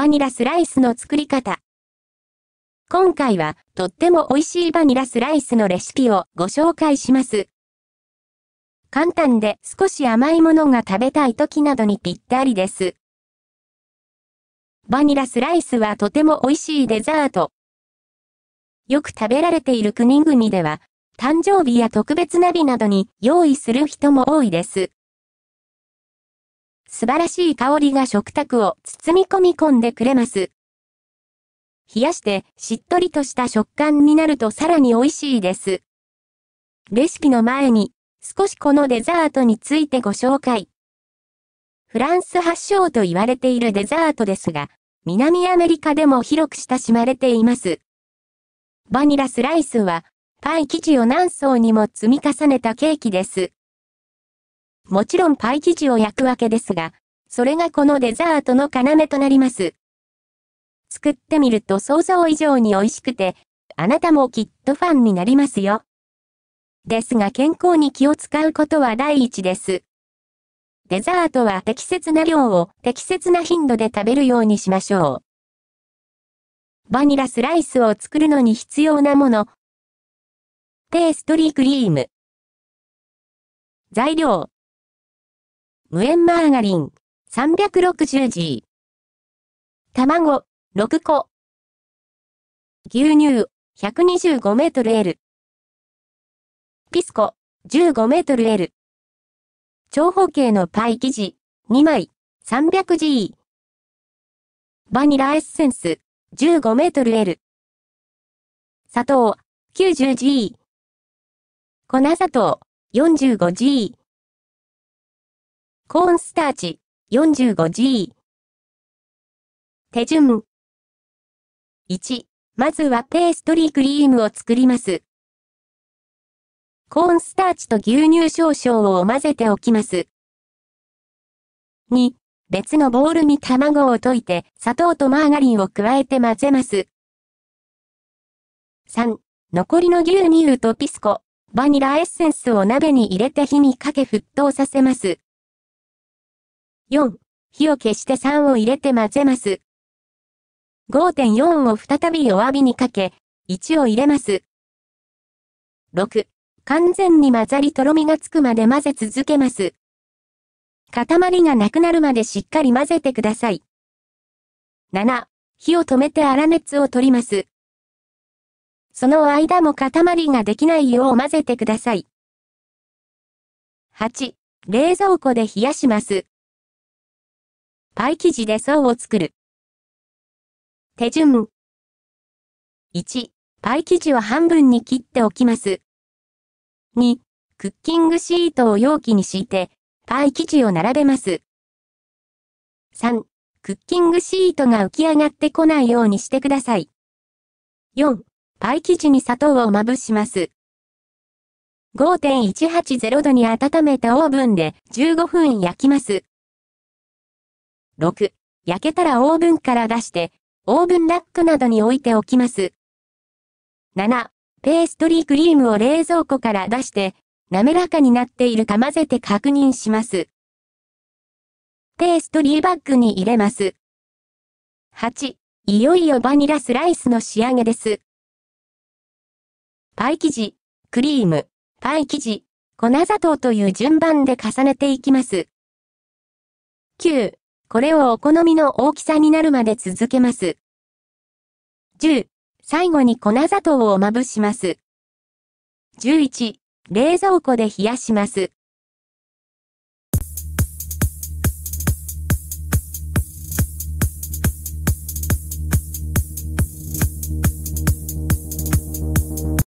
バニラスライスの作り方。今回は、とっても美味しいバニラスライスのレシピをご紹介します。簡単で少し甘いものが食べたい時などにぴったりです。バニラスライスはとても美味しいデザート。よく食べられている国々では、誕生日や特別な日などに用意する人も多いです。素晴らしい香りが食卓を包み込み込んでくれます。冷やして、しっとりとした食感になるとさらに美味しいです。レシピの前に、少しこのデザートについてご紹介。フランス発祥と言われているデザートですが、南アメリカでも広く親しまれています。バニラスライスは、パイ生地を何層にも積み重ねたケーキです。もちろんパイ生地を焼くわけですが、それがこのデザートの要となります。作ってみると想像以上に美味しくて、あなたもきっとファンになりますよ。ですが健康に気を使うことは第一です。デザートは適切な量を適切な頻度で食べるようにしましょう。バニラスライスを作るのに必要なもの。ペーストリークリーム。材料。無塩マーガリン、360G。卵、6個。牛乳、125メートル L。ピスコ、15メートル L。長方形のパイ生地、2枚、300G。バニラエッセンス、15メートル L。砂糖、90G。粉砂糖、45G。コーンスターチ 45G。手順。1、まずはペーストリークリームを作ります。コーンスターチと牛乳少々を混ぜておきます。2、別のボウルに卵を溶いて砂糖とマーガリンを加えて混ぜます。3、残りの牛乳とピスコ、バニラエッセンスを鍋に入れて火にかけ沸騰させます。4、火を消して3を入れて混ぜます。5.4を再び弱火にかけ、1を入れます。6、完全に混ざりとろみがつくまで混ぜ続けます。塊がなくなるまでしっかり混ぜてください。7、火を止めて粗熱を取ります。その間も塊ができないよう混ぜてください。8、冷蔵庫で冷やします。パイ生地で層を作る。手順。1、パイ生地を半分に切っておきます。2、クッキングシートを容器に敷いて、パイ生地を並べます。3、クッキングシートが浮き上がってこないようにしてください。4、パイ生地に砂糖をまぶします。5.180度に温めたオーブンで15分焼きます。6、焼けたらオーブンから出して、オーブンラックなどに置いておきます。7、ペーストリークリームを冷蔵庫から出して、滑らかになっているか混ぜて確認します。ペーストリーバッグに入れます。8、いよいよバニラスライスの仕上げです。パイ生地、クリーム、パイ生地、粉砂糖という順番で重ねていきます。9、これをお好みの大きさになるまで続けます。10、最後に粉砂糖をまぶします。11、冷蔵庫で冷やします。